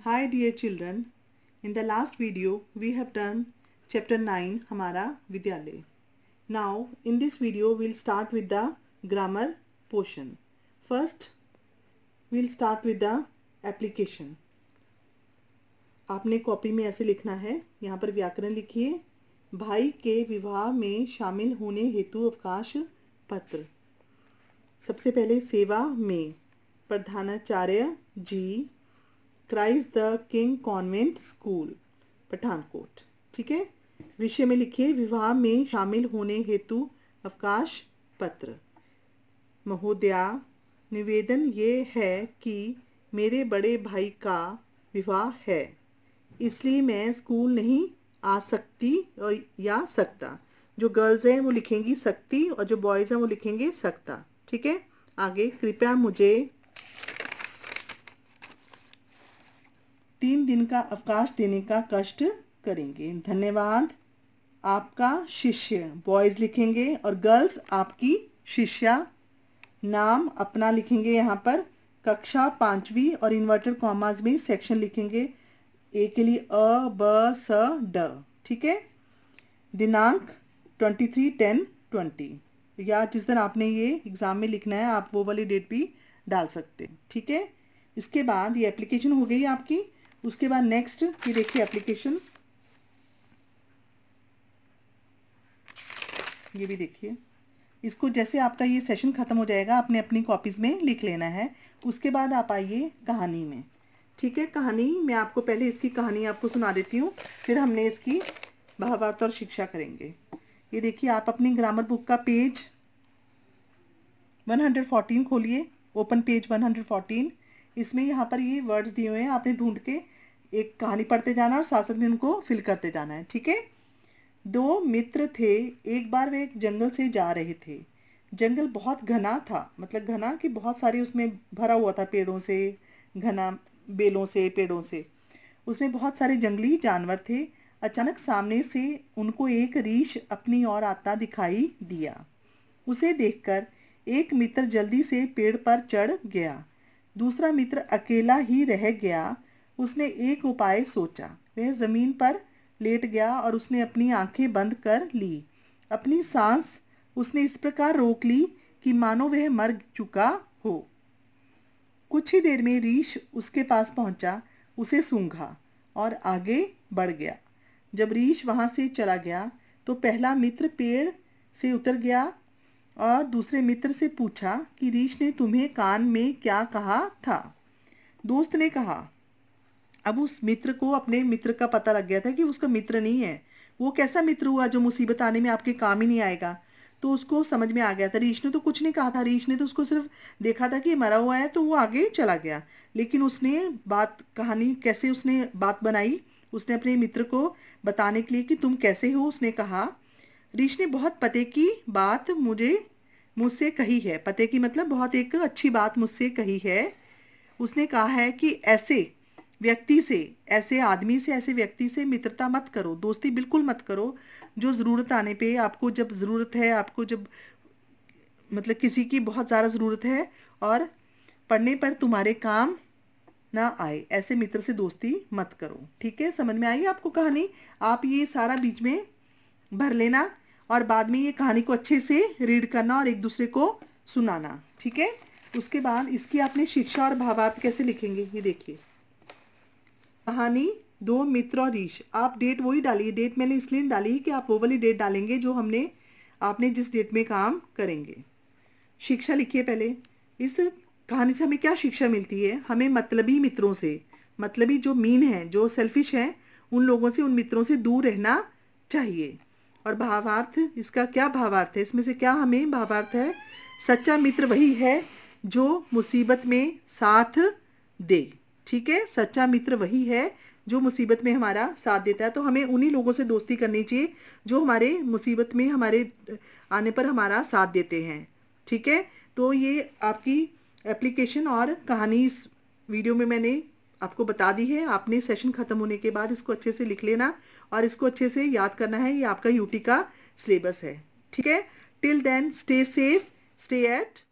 high dear children in the last video we have done chapter nine हमारा विद्यालय now in this video we'll start with the grammar portion first we'll start with the application आपने copy में ऐसे लिखना है यहाँ पर व्याकरण लिखिए भाई के विवाह में शामिल होने हेतु अवकाश पत्र सबसे पहले सेवा में प्रधानाचार्य जी Christ the King Convent School Pathankot ठीक है विषय में लिखिए विवाह में शामिल होने हेतु अवकाश पत्र महोदया निवेदन ये है कि मेरे बड़े भाई का विवाह है इसलिए मैं स्कूल नहीं आ सकती और या सकता जो गर्ल्स हैं वो लिखेंगी सकती और जो बॉयज़ हैं वो लिखेंगे सकता ठीक है आगे कृपया मुझे दिन का अवकाश देने का कष्ट करेंगे धन्यवाद आपका शिष्य बॉयज़ लिखेंगे और गर्ल्स आपकी शिष्या नाम अपना लिखेंगे यहाँ पर कक्षा पांचवी और इन्वर्टर कॉमास में सेक्शन लिखेंगे ए के लिए अ ब स ड ठीक है दिनांक ट्वेंटी थ्री टेन ट्वेंटी या जिस दिन आपने ये एग्ज़ाम में लिखना है आप वो वाली डेट भी डाल सकते हैं ठीक है इसके बाद ये एप्लीकेशन हो गई आपकी उसके बाद नेक्स्ट ये देखिए एप्लीकेशन ये भी देखिए इसको जैसे आपका ये सेशन ख़त्म हो जाएगा आपने अपनी कॉपीज़ में लिख लेना है उसके बाद आप आइए कहानी में ठीक है कहानी मैं आपको पहले इसकी कहानी आपको सुना देती हूँ फिर हमने इसकी भावार्थ और शिक्षा करेंगे ये देखिए आप अपनी ग्रामर बुक का पेज 114 खोलिए ओपन पेज 114 इसमें यहाँ पर ये वर्ड्स दिए हुए हैं आपने ढूंढ के एक कहानी पढ़ते जाना और साथ साथ में उनको फिल करते जाना है ठीक है दो मित्र थे एक बार वे एक जंगल से जा रहे थे जंगल बहुत घना था मतलब घना कि बहुत सारे उसमें भरा हुआ था पेड़ों से घना बेलों से पेड़ों से उसमें बहुत सारे जंगली जानवर थे अचानक सामने से उनको एक रीछ अपनी ओर आता दिखाई दिया उसे देखकर एक मित्र जल्दी से पेड़ पर चढ़ गया दूसरा मित्र अकेला ही रह गया उसने एक उपाय सोचा वह ज़मीन पर लेट गया और उसने अपनी आंखें बंद कर ली अपनी सांस उसने इस प्रकार रोक ली कि मानो वह मर चुका हो कुछ ही देर में रीश उसके पास पहुंचा उसे सूंघा और आगे बढ़ गया जब रीश वहां से चला गया तो पहला मित्र पेड़ से उतर गया और दूसरे मित्र से पूछा कि रीश ने तुम्हें कान में क्या कहा था दोस्त ने कहा अब उस मित्र को अपने मित्र का पता लग गया था कि उसका मित्र नहीं है वो कैसा मित्र हुआ जो मुसीबत आने में आपके काम ही नहीं आएगा तो उसको समझ में आ गया था रीश ने तो कुछ नहीं कहा था रीश ने तो उसको सिर्फ देखा था कि मरा हुआ है तो वो आगे चला गया लेकिन उसने बात कहानी कैसे उसने बात बनाई उसने अपने मित्र को बताने के लिए कि तुम कैसे हो उसने कहा रीश ने बहुत पते की बात मुझे मुझसे कही है पते की मतलब बहुत एक अच्छी बात मुझसे कही है उसने कहा है कि ऐसे व्यक्ति से ऐसे आदमी से ऐसे व्यक्ति से मित्रता मत करो दोस्ती बिल्कुल मत करो जो ज़रूरत आने पे आपको जब ज़रूरत है आपको जब मतलब किसी की बहुत ज़्यादा ज़रूरत है और पढ़ने पर तुम्हारे काम ना आए ऐसे मित्र से दोस्ती मत करो ठीक है समझ में आई आपको कहानी आप ये सारा बीच में भर लेना और बाद में ये कहानी को अच्छे से रीड करना और एक दूसरे को सुनाना ठीक है उसके बाद इसकी आपने शिक्षा और भावार्थ कैसे लिखेंगे ये देखिए कहानी दो मित्र और रीश आप डेट वही डालिए डेट मैंने इसलिए डाली कि आप वो वाली डेट डालेंगे जो हमने आपने जिस डेट में काम करेंगे शिक्षा लिखिए पहले इस कहानी से हमें क्या शिक्षा मिलती है हमें मतलबी मित्रों से मतलबी जो मीन है जो सेल्फिश हैं उन लोगों से उन मित्रों से दूर रहना चाहिए और भावार्थ इसका क्या भावार्थ है इसमें से क्या हमें भावार्थ है सच्चा मित्र वही है जो मुसीबत में साथ दे ठीक है सच्चा मित्र वही है जो मुसीबत में हमारा साथ देता है तो हमें उन्हीं लोगों से दोस्ती करनी चाहिए जो हमारे मुसीबत में हमारे आने पर हमारा साथ देते हैं ठीक है तो ये आपकी एप्लीकेशन और कहानी इस वीडियो में मैंने आपको बता दी है आपने सेशन ख़त्म होने के बाद इसको अच्छे से लिख लेना और इसको अच्छे से याद करना है ये आपका यूटी का सिलेबस है ठीक है till then stay safe stay eight